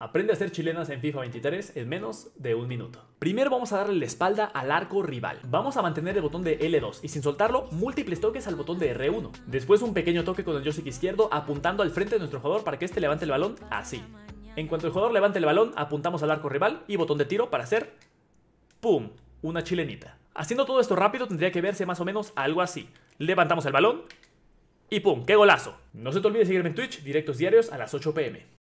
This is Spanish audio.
Aprende a hacer chilenas en FIFA 23 en menos de un minuto. Primero vamos a darle la espalda al arco rival. Vamos a mantener el botón de L2 y sin soltarlo, múltiples toques al botón de R1. Después un pequeño toque con el joystick izquierdo apuntando al frente de nuestro jugador para que este levante el balón así. En cuanto el jugador levante el balón, apuntamos al arco rival y botón de tiro para hacer... ¡Pum! Una chilenita. Haciendo todo esto rápido tendría que verse más o menos algo así. Levantamos el balón y ¡pum! ¡Qué golazo! No se te olvide seguirme en Twitch, directos diarios a las 8 pm.